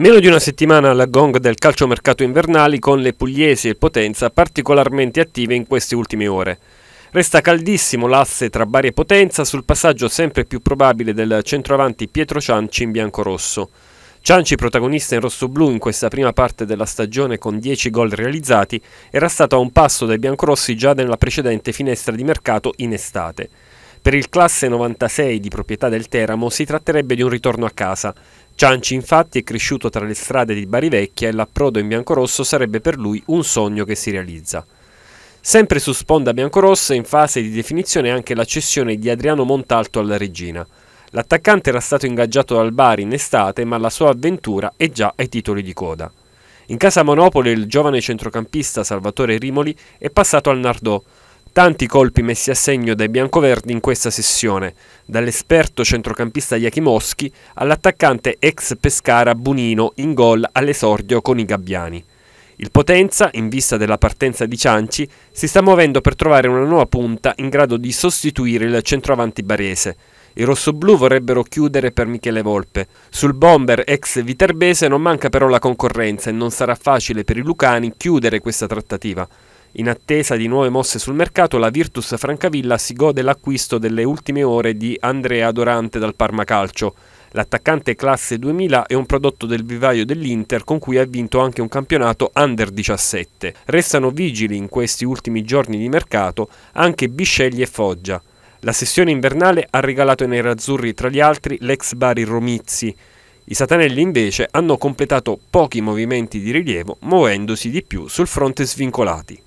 Meno di una settimana alla gong del calciomercato invernali con le Pugliesi e Potenza particolarmente attive in queste ultime ore. Resta caldissimo l'asse tra Bari e Potenza sul passaggio sempre più probabile del centroavanti Pietro Cianci in bianco-rosso. Cianci, protagonista in rosso-blu in questa prima parte della stagione con 10 gol realizzati, era stato a un passo dai biancorossi già nella precedente finestra di mercato in estate. Per il classe 96 di proprietà del Teramo si tratterebbe di un ritorno a casa. Cianci infatti è cresciuto tra le strade di Bari Vecchia e l'approdo in biancorosso sarebbe per lui un sogno che si realizza. Sempre su sponda biancorossa in fase di definizione anche la cessione di Adriano Montalto alla Regina. L'attaccante era stato ingaggiato dal Bari in estate, ma la sua avventura è già ai titoli di coda. In casa Monopoli il giovane centrocampista Salvatore Rimoli è passato al Nardò, Tanti colpi messi a segno dai biancoverdi in questa sessione, dall'esperto centrocampista Iachimoschi all'attaccante ex Pescara Bunino in gol all'esordio con i Gabbiani. Il Potenza, in vista della partenza di Cianci, si sta muovendo per trovare una nuova punta in grado di sostituire il centroavanti barese. I rossoblù vorrebbero chiudere per Michele Volpe. Sul bomber ex Viterbese non manca però la concorrenza e non sarà facile per i lucani chiudere questa trattativa. In attesa di nuove mosse sul mercato, la Virtus Francavilla si gode l'acquisto delle ultime ore di Andrea Dorante dal Parma Calcio. L'attaccante classe 2000 è un prodotto del vivaio dell'Inter con cui ha vinto anche un campionato under 17. Restano vigili in questi ultimi giorni di mercato anche Biscegli e Foggia. La sessione invernale ha regalato ai nerazzurri tra gli altri l'ex Bari Romizzi. I satanelli invece hanno completato pochi movimenti di rilievo muovendosi di più sul fronte svincolati.